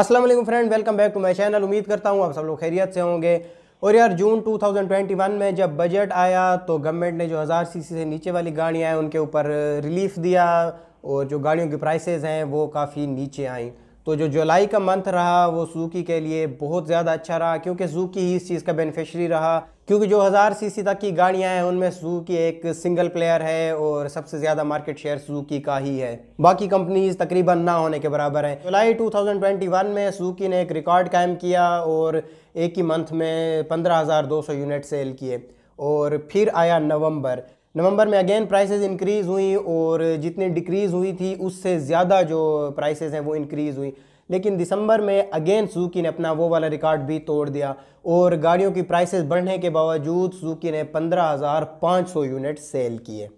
Aslam friend welcome back to my channel उम्मीद करता हूँ आप सब लोग खैरियत से होंगे और यार जून 2021 में जब बजट आया तो गवर्नमेंट ने जो हज़ार सीसी से नीचे वाली गाड़ियाँ हैं उनके ऊपर रिलीफ दिया और जो गाड़ियों की प्राइसेस हैं वो काफ़ी नीचे आई तो जो जुलाई का मंथ रहा वो सूकी के लिए बहुत ज़्यादा अच्छा रहा क्योंकि जूकी ही इस चीज़ का बेनिफिशरी रहा क्योंकि जो हज़ार सीसी तक की गाड़ियां हैं उनमें सुजुकी एक सिंगल प्लेयर है और सबसे ज़्यादा मार्केट शेयर सुजुकी का ही है बाकी कंपनीज तकरीबन ना होने के बराबर हैं जुलाई 2021 में सुजुकी ने एक रिकॉर्ड कायम किया और एक ही मंथ में पंद्रह यूनिट सेल किए और फिर आया नवम्बर नवंबर में अगेन प्राइसेस इंक्रीज़ हुई और जितनी डिक्रीज़ हुई थी उससे ज़्यादा जो प्राइसेस हैं वो इंक्रीज़ हुई लेकिन दिसंबर में अगेन सुजुकी ने अपना वो वाला रिकॉर्ड भी तोड़ दिया और गाड़ियों की प्राइसेस बढ़ने के बावजूद सुजुकी ने 15,500 यूनिट सेल किए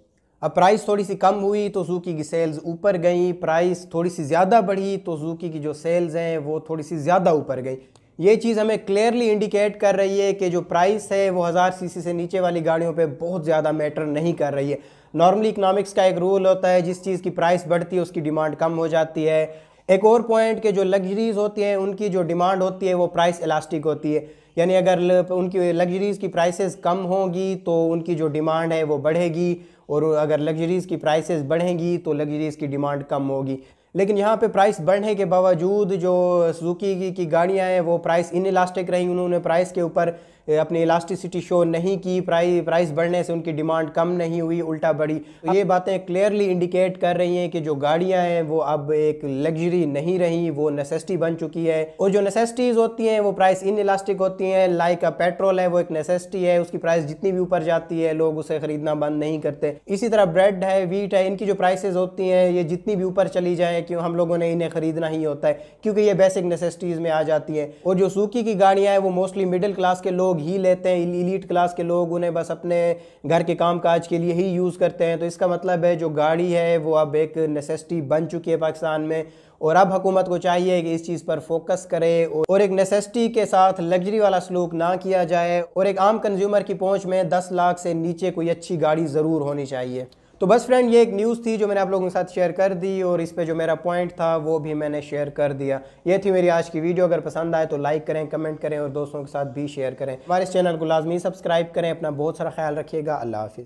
अब प्राइस थोड़ी सी कम हुई तो सुजुकी की सेल्स ऊपर गई प्राइस थोड़ी सी ज़्यादा बढ़ी तो सुजुकी की जो सेल्स हैं वो थोड़ी सी ज़्यादा ऊपर गई ये चीज़ हमें क्लियरली इंडिकेट कर रही है कि जो प्राइस है वो हज़ार सीसी से नीचे वाली गाड़ियों पे बहुत ज़्यादा मैटर नहीं कर रही है नॉर्मली इकोनॉमिक्स का एक रूल होता है जिस चीज़ की प्राइस बढ़ती है उसकी डिमांड कम हो जाती है एक और पॉइंट के जो लग्जरीज़ होती हैं उनकी जो डिमांड होती है वो प्राइस इलास्टिक होती है यानी अगर उनकी लग्जरीज़ की प्राइसेस कम होंगी तो उनकी जो डिमांड है वो बढ़ेगी और अगर लग्जरीज़ की प्राइसेस बढ़ेंगी तो लग्जरीज़ की डिमांड कम होगी लेकिन यहाँ पे प्राइस बढ़ने के बावजूद जो सुजुकी की, की गाड़ियाँ हैं वो प्राइस इन इलास्टिक रहीं उन्होंने प्राइस के ऊपर अपनी इलास्टिसिटी शो नहीं की प्राइस प्राइस बढ़ने से उनकी डिमांड कम नहीं हुई उल्टा बढ़ी तो ये बातें क्लियरली इंडिकेट कर रही हैं कि जो गाड़ियाँ हैं वो अब एक लग्जरी नहीं रही वो नेसेसिटी बन चुकी है और जो नेसेसिटीज़ होती हैं वो प्राइस इन इलास्टिक होती हैं लाइक पेट्रोल है वो एक नेसेसिटी है उसकी प्राइस जितनी भी ऊपर जाती है लोग उसे खरीदना बंद नहीं करते इसी तरह ब्रेड है वीट है इनकी जो प्राइसेज होती हैं ये जितनी भी ऊपर चली जाए क्यों हम लोगों ने इन्हें खरीदना ही होता है क्योंकि ये बेसिक नेसेसिटीज़ में आ जाती हैं और जो सूखी की गाड़ियाँ हैं वो मोस्टली मिडिल क्लास के लोग ही लेते हैं इलीट क्लास के लोग उन्हें बस अपने घर के काम काज के लिए ही यूज़ करते हैं तो इसका मतलब है जो गाड़ी है वो अब एक नेसेसिटी बन चुकी है पाकिस्तान में और अब हुकूमत को चाहिए कि इस चीज़ पर फोकस करे और एक नेसेसिटी के साथ लग्जरी वाला सलूक ना किया जाए और एक आम कंज्यूमर की पहुंच में 10 लाख से नीचे कोई अच्छी गाड़ी ज़रूर होनी चाहिए तो बस फ्रेंड ये एक न्यूज़ थी जो मैंने आप लोगों के साथ शेयर कर दी और इस पर जो मेरा पॉइंट था वो भी मैंने शेयर कर दिया ये थी मेरी आज की वीडियो अगर पसंद आए तो लाइक करें कमेंट करें और दोस्तों के साथ भी शेयर करें हमारे इस चैनल को लाजमी सब्सक्राइब करें अपना बहुत सारा ख्याल रखिएगा अल्लाह हाफिज़